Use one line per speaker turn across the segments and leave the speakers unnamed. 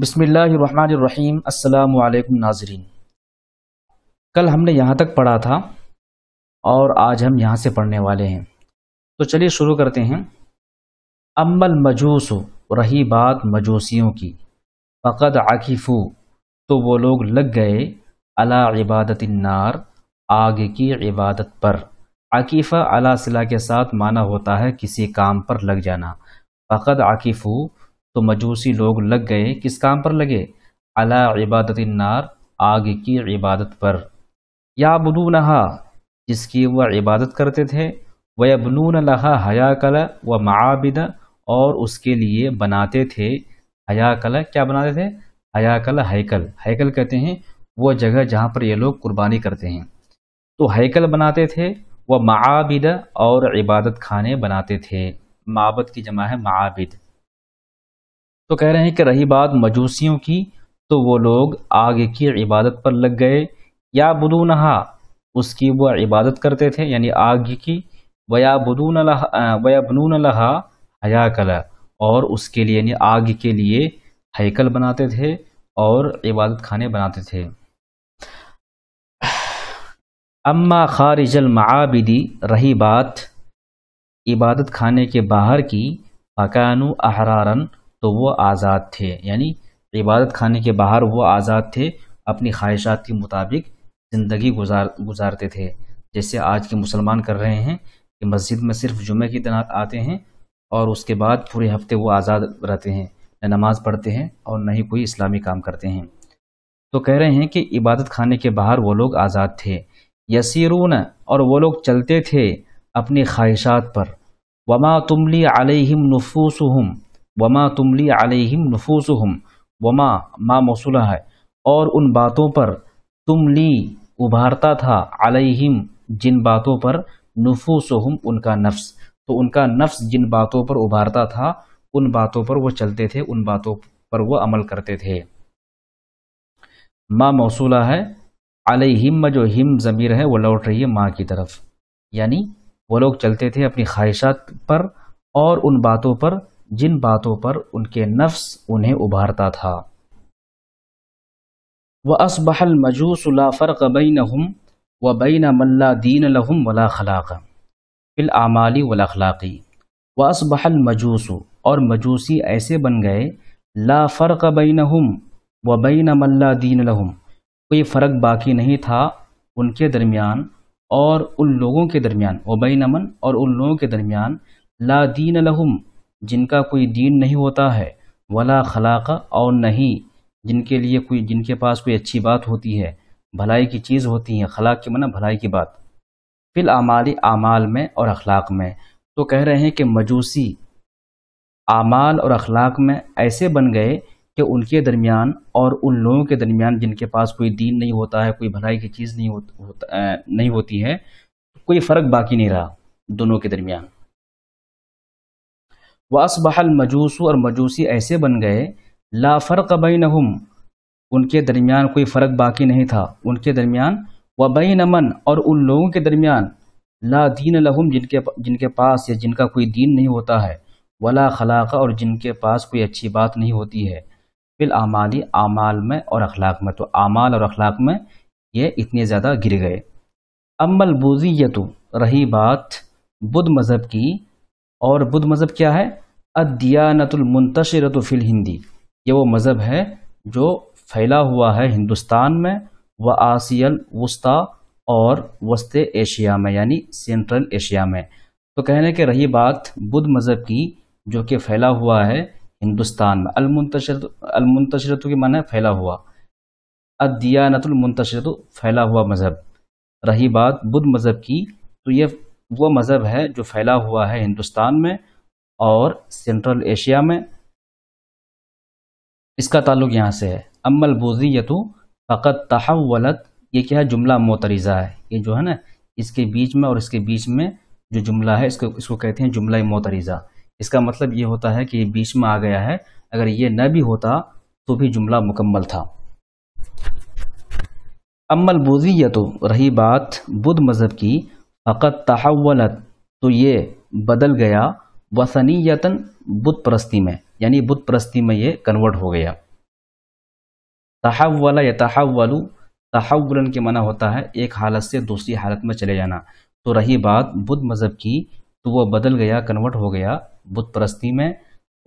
बसमीम् अल्लाम नाजरीन कल हमने यहाँ तक पढ़ा था और आज हम यहाँ से पढ़ने वाले हैं तो चलिए शुरू करते हैं अम्बल मजूस रही बात मजूसियों की फ़कद आकीफू तो वो लोग लग गए अला इबादत नार आग की इबादत पर आकीफा अला सिला के साथ माना होता है किसी काम पर लग जाना फ़कद आकीफू तो मजूसी लोग लग गए किस काम पर लगे अला इबादत नार आग की इबादत पर या बनू नहा जिसकी वह इबादत करते थे वह बलून लहा हया कल व माबिद और उसके लिए बनाते थे हया कल क्या बनाते थे हया कल हैकल हैकल कहते हैं वह जगह जहाँ पर ये लोग कुर्बानी करते हैं तो हैकल बनाते थे वह माबिद और इबादत खाने बनाते थे माबद की जमा है माबिद तो कह रहे हैं कि रही बात मजूसियों की तो वो लोग आग की इबादत पर लग गए या बदू नहा उसकी वो इबादत करते थे यानी आग की वया बदून वया बनून लहा हया कला और उसके लिए यानी आग के लिए हैकल बनाते थे और इबादत खाने बनाते थे अम्मा खारिजल माबिदी रही बात इबादत खाने के बाहर की पकानु अहरारन तो वो आज़ाद थे यानी इबादत खाने के बाहर वो आज़ाद थे अपनी ख्वाहिशात के मुताबिक ज़िंदगी गुजार गुजारते थे जैसे आज के मुसलमान कर रहे हैं कि मस्जिद में सिर्फ जुमे की दिन आते हैं और उसके बाद पूरे हफ्ते वो आज़ाद रहते हैं न नमाज़ पढ़ते हैं और न ही कोई इस्लामी काम करते हैं तो कह रहे हैं कि इबादत खाने के बाहर वो लोग आज़ाद थे यसीरून और वो लोग चलते थे अपनी ख्वाहिशात पर वमा तुमली आलिम नफूसहम वमा तुमली अलहिम नफूसहम वमा माँ मौसूला है और उन बातों पर तुम ली उभारता था अलहिम जिन बातों पर नफूसहम उनका नफ्स तो उनका नफ्स जिन बातों पर उभारता था उन बातों पर वो चलते थे उन बातों पर वो अमल करते थे माँ मौसूला है अलहिम जो हिम ज़मीर है वो लौट रही है माँ की तरफ यानी वो लोग चलते थे अपनी ख्वाहिशात पर और उन बातों पर जिन बातों पर उनके नफ्स उन्हें उभारता था व असबहल मजूसला फ़र्क बैन हम व बैन मल्ला दीन लहम वला खलाक फिल आमाली वला खलाकी व असबहल मजूस और मजूसी ऐसे बन गए ला फ़र्क बैन हम व बैन मल्ला दीन लहम कोई फ़र्क बाकी नहीं था उनके दरमियान और उन लोगों के दरमियान बैन अमन और उन लोगों के दरमियान ला दीन लहम जिनका कोई दीन नहीं होता है वला खलाका और नहीं जिनके लिए कोई जिनके पास कोई अच्छी बात होती है भलाई की चीज़ होती है खलाक की मना भलाई की बात फिल आमाली आमाल में और अखलाक में तो कह रहे हैं कि मजूसी आमाल और अखलाक में ऐसे बन गए कि उनके दरमियान और उन लोगों के दरमियान जिनके पास कोई दीन नहीं होता है कोई भलाई की चीज़ नहीं होता नहीं होती है कोई फ़र्क बाकी नहीं रहा दोनों के दरमियान व असबहल मजूसू और मजूसी ऐसे बन गए ला फ़र्क हम उनके दरमियान कोई फ़र्क बाकी नहीं था उनके दरमियान व बैन अमन और उन लोगों के दरमियान ला दीन लहम जिनके जिनके पास या जिनका कोई दीन नहीं होता है वला खलाक और जिनके पास कोई अच्छी बात नहीं होती है फिल आमाली आमाल में और अखलाक में तो आमाल और अखलाक में ये इतने ज़्यादा गिर गए अमल यतु रही बात बुद्ध मज़हब की और बुद्ध मज़हब क्या है अदियानतुल फिल हिंदी ये वो मज़हब है जो फैला हुआ है हिंदुस्तान में व आसियल वस्ता और वस्त एशिया में यानी सेंट्रल एशिया में तो कहने के रही बात बुद्ध मज़हब की जो कि फैला हुआ है हिंदुस्तान में अलमुंतशरत अलमुंतशरत के माना फैला हुआ अदियानतुल फैला हुआ मज़हब रही बात बुद्ध मज़हब की तो यह वो मज़हब है जो फैला हुआ है हिंदुस्तान में और सेंट्रल एशिया में इसका ताल्लुक यहाँ से है अमल बोजीयतु फ़कत तहवलत ये क्या जुमला मोतरीज़ा है ये जो है ना इसके बीच में और इसके बीच में जो जुमला है इसको इसको कहते हैं जुमला मोतरीज़ा इसका मतलब ये होता है कि ये बीच में आ गया है अगर ये न भी होता तो भी जुमला मुकम्मल था अमल बोजीयत रही बात बुद्ध मज़हब की अकद तहवलत तो ये बदल गया वसनीयतन बुत परस्ती में यानी बुत परस्ती में ये कन्वर्ट हो गया तहवल या तहवल तहवलन के मना होता है एक हालत से दूसरी हालत में चले जाना तो रही बात बुद्ध मज़हब की तो वह बदल गया कन्वर्ट हो गया बुत परस्ती में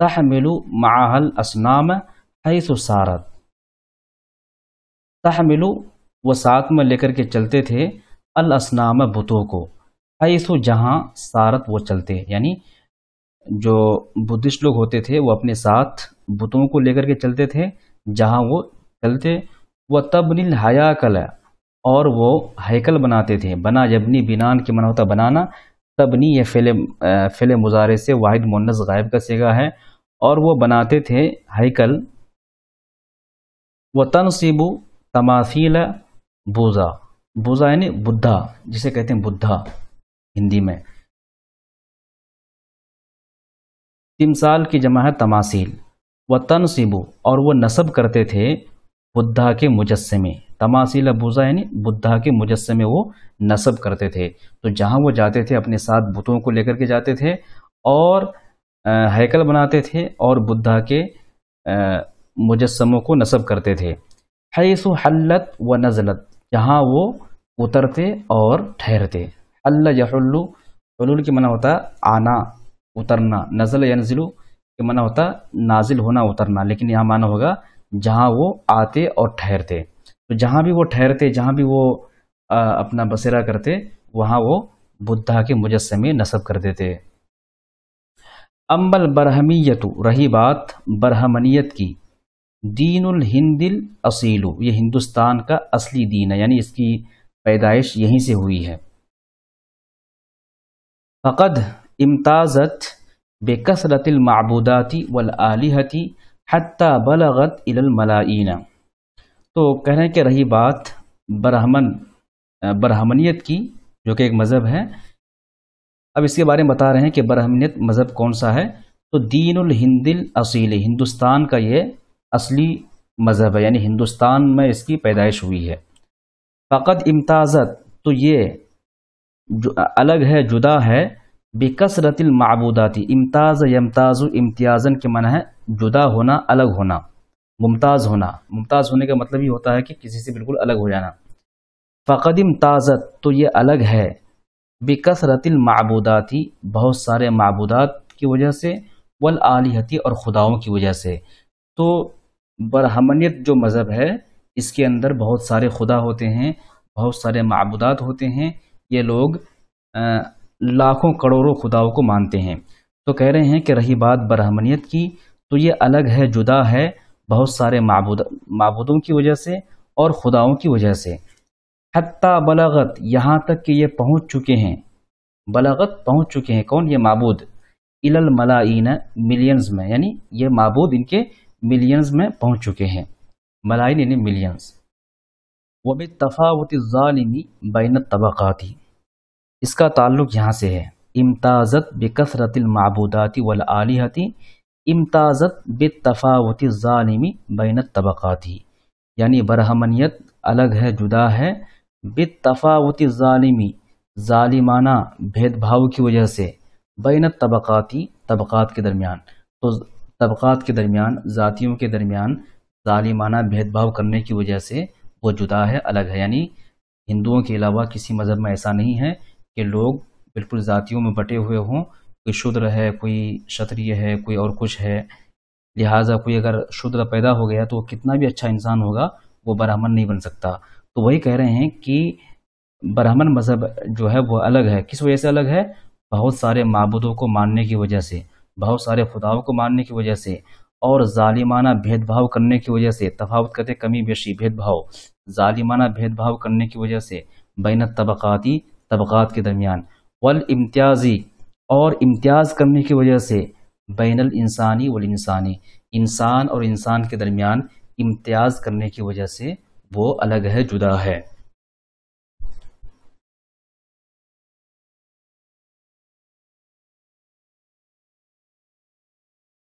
तहमिलु माहल असनाम हैसारत तहमिलु वह साथ में लेकर के चलते थे अलसनाम बुतों को ऐसो जहाँ सारत वो चलते यानी जो बुद्धिस्ट लोग होते थे वो अपने साथ बुतों को लेकर के चलते थे जहाँ वो चलते वह तबनिल हया कला और वो हैकल बनाते थे बना जबनी बिनान के मना होता बनाना तबनी यह फेले फेले मुजारे से वाहिद मुन्नस गायब का सेगा है और वो बनाते थे हैकल व तनसीबू तमासीला बूज़ा बुजा यानी बुद्धा जिसे कहते हैं बुद्धा हिंदी में तिमसाल की जमा है तमासिल व तनसीबो और वो नसब करते थे बुद्धा के मुजस्मे तमासिल बुजा यानी बुद्धा के मुजस्मे वो नसब करते थे तो जहाँ वो जाते थे अपने साथ बुतों को लेकर के जाते थे और हैकल बनाते थे और बुद्धा के मुजस्मों को नसब करते थे हैसु हल्लत व नज़लत जहाँ वो उतरते और ठहरते अल्लाह यहल्लु के मना होता आना उतरना नज़ल नजलू के मना होता नाजिल होना उतरना लेकिन यहाँ माना होगा जहाँ वो आते और ठहरते तो जहाँ भी वो ठहरते जहाँ भी वो आ, अपना बसेरा करते वहाँ वो बुद्धा के मुजस्मे नसब कर देते अम्बल बरहमीयतु रही बात बरहमनीत की दीन हिंदिल असीलु ये हिंदुस्तान का असली दीन है यानी इसकी पैदाइश यहीं से हुई है फ़कद इम्ताज़त बेकसरतिल मबूदाती वल आलिहती हत्ता बलगत इलमलाइना तो कह रहे हैं कि रही बात ब्राह्मण ब्राह्मणियत की जो कि एक मज़हब है अब इसके बारे में बता रहे हैं कि ब्राह्मणियत मज़हब कौन सा है तो दीन हिंदिल असील हिंदुस्तान का ये असली मज़हब है यानी हिंदुस्तान में इसकी पैदाइश हुई है फ़कत इम्ताज़त तो ये जो अलग है जुदा है बेकसरतिल मबूदाती इम्ताज़ यमताज़ इम्तियाज़न के मन है जुदा होना अलग होना मुमताज़ होना मुमताज़ होने का मतलब ये होता है कि किसी से बिल्कुल अलग हो जाना फ़कद इम्ताज़त तो ये अलग है बेकसरतिल मबूदाती बहुत सारे मबूदात की वजह से वल आलिहती और खुदाओं की वजह से तो ब्राह्मणियत जो मज़हब है इसके अंदर बहुत सारे खुदा होते हैं बहुत सारे मबूदात होते हैं ये लोग लाखों करोड़ों खुदाओं को मानते हैं तो कह रहे हैं कि रही बात ब्राह्मणियत की तो ये अलग है जुदा है बहुत सारे मबूद मबूदों की वजह से और खुदाओं की वजह से हती बलागत यहाँ तक कि ये पहुँच चुके हैं बलागत पहुँच चुके हैं कौन ये मबूद इलल मलाइन मिलियंस में यानी ये मबूद इनके मिलियंस में पहुंच चुके हैं मलाइन यानी मिलियंस भी तफावत ालमी बैन तबक़ाती इसका ताल्लुक यहाँ से है इम्ताज़त बेकसरतमाबूदाती वलआलहती इम्ताज़त बेतफावत ालमी बैन तबक़ाती यानी बरहमनीत अलग है जुदा है बेतफावत ज़ालिमी ालिमाना भेदभाव की वजह से बैन तबक़ाती तबक़ात के दरमियान तो तबक़ात के दरमियान ज़ातियों के दरमियान ालिमाना भेदभाव करने की वजह से वो जुदा है अलग है यानी हिंदुओं के अलावा किसी मज़हब में ऐसा नहीं है कि लोग बिल्कुल ज़ातियों में बटे हुए हों कोई शुद्र है कोई क्षत्रिय है कोई और कुछ है लिहाजा कोई अगर शुद्र पैदा हो गया तो वो कितना भी अच्छा इंसान होगा वो ब्राह्मण नहीं बन सकता तो वही कह रहे हैं कि ब्राह्मण मज़हब जो है वो अलग है किस वजह से अलग है बहुत सारे मबूदों को मानने की वजह से बहुत सारे खुदाओं को मानने की वजह से और जालिमाना भेदभाव करने की वजह से तफावत करते कमी बेशी भेदभाव ालिमाना भेदभाव करने की वजह से बैन तबक़ाती तबक़ात के दरमियान वल इम्तियाजी और इम्तियाज़ करने की वजह से बैनल इंसानी वल इंसानी इंसान और इंसान के दरमियान इम्तियाज़ करने की वजह से वो अलग है जुदा है